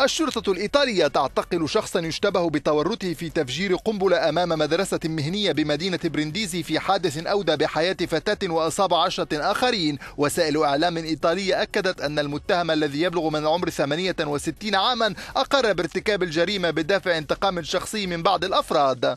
الشرطة الإيطالية تعتقل شخصا يشتبه بتورطه في تفجير قنبلة أمام مدرسة مهنية بمدينة برنديزي في حادث أودى بحياة فتاة وأصاب عشرة آخرين وسائل إعلام إيطالية أكدت أن المتهم الذي يبلغ من عمر 68 عاما أقر بارتكاب الجريمة بدافع انتقام شخصي من بعض الأفراد